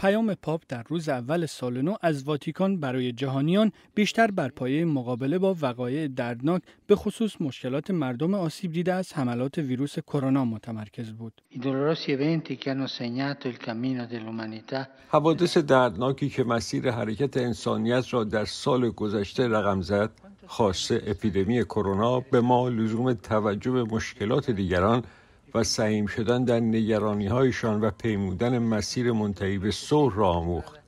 پیام پاپ در روز اول سال نو از واتیکان برای جهانیان بیشتر بر پایه مقابله با وقایع دردناک به خصوص مشکلات مردم آسیب دیده از حملات ویروس کرونا متمرکز بود. حوادث دردناکی که مسیر حرکت انسانیت را در سال گذشته رقم زد، خاصه اپیدمی کرونا به ما لزوم توجه به مشکلات دیگران و سعیم شدن در نگرانی هایشان و پیمودن مسیر منتهی به صلح را آموخت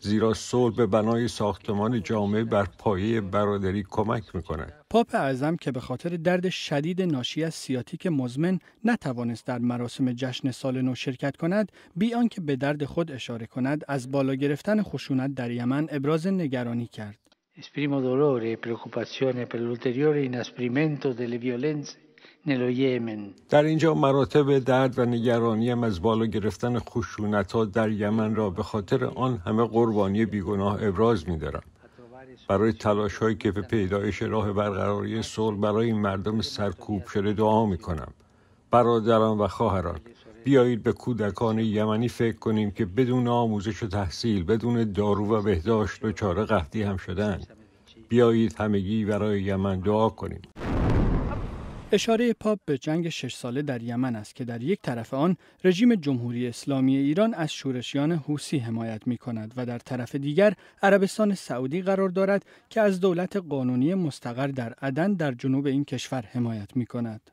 زیرا صلح به بنای ساختمان جامعه بر پایه برادری کمک میکند پاپ اعظم که به خاطر درد شدید ناشی از سیاتیک مزمن نتوانست در مراسم جشن سال نو شرکت کند بی آنکه به درد خود اشاره کند از بالا گرفتن خشونت در یمن ابراز نگرانی کرد اسپریمو e l'ulteriore inasprimento در اینجا مراتب درد و نگرانیم از بالا گرفتن خشونت ها در یمن را به خاطر آن همه قربانی بیگناه ابراز می برای تلاش که به پیدایش راه برقراری صلح برای این مردم سرکوب شده دعا می کنم. برادران و خواهران بیایید به کودکان یمنی فکر کنیم که بدون آموزش و تحصیل بدون دارو و بهداشت و چاره قهدی هم شدن بیایید همگی برای یمن دعا کنیم اشاره پاپ به جنگ شش ساله در یمن است که در یک طرف آن رژیم جمهوری اسلامی ایران از شورشیان حوسی حمایت می کند و در طرف دیگر عربستان سعودی قرار دارد که از دولت قانونی مستقر در عدن در جنوب این کشور حمایت می کند.